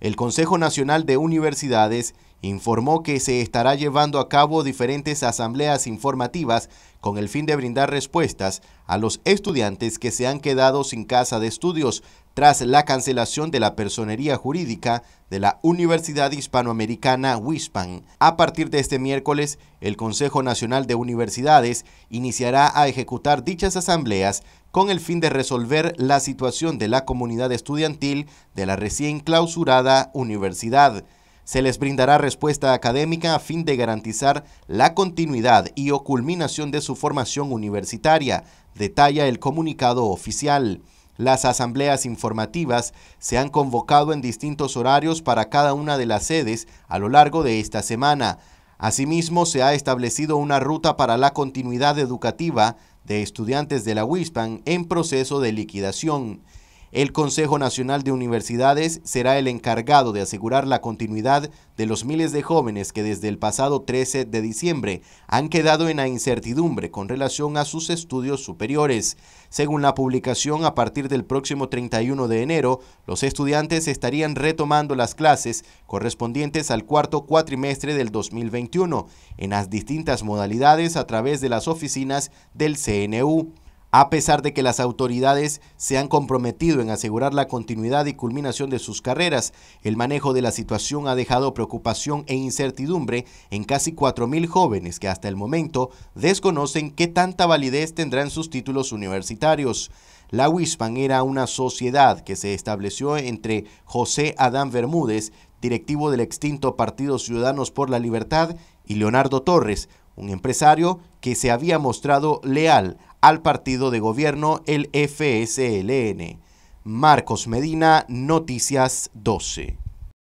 el Consejo Nacional de Universidades informó que se estará llevando a cabo diferentes asambleas informativas con el fin de brindar respuestas a los estudiantes que se han quedado sin casa de estudios tras la cancelación de la personería jurídica de la Universidad Hispanoamericana WISPAN. A partir de este miércoles, el Consejo Nacional de Universidades iniciará a ejecutar dichas asambleas con el fin de resolver la situación de la comunidad estudiantil de la recién clausurada universidad. Se les brindará respuesta académica a fin de garantizar la continuidad y o culminación de su formación universitaria, detalla el comunicado oficial. Las asambleas informativas se han convocado en distintos horarios para cada una de las sedes a lo largo de esta semana. Asimismo, se ha establecido una ruta para la continuidad educativa de estudiantes de la WISPAN en proceso de liquidación el Consejo Nacional de Universidades será el encargado de asegurar la continuidad de los miles de jóvenes que desde el pasado 13 de diciembre han quedado en la incertidumbre con relación a sus estudios superiores. Según la publicación, a partir del próximo 31 de enero, los estudiantes estarían retomando las clases correspondientes al cuarto cuatrimestre del 2021 en las distintas modalidades a través de las oficinas del CNU. A pesar de que las autoridades se han comprometido en asegurar la continuidad y culminación de sus carreras, el manejo de la situación ha dejado preocupación e incertidumbre en casi 4.000 jóvenes que hasta el momento desconocen qué tanta validez tendrán sus títulos universitarios. La WISPAN era una sociedad que se estableció entre José Adán Bermúdez, directivo del extinto Partido Ciudadanos por la Libertad, y Leonardo Torres, un empresario que se había mostrado leal al partido de gobierno, el FSLN. Marcos Medina, Noticias 12.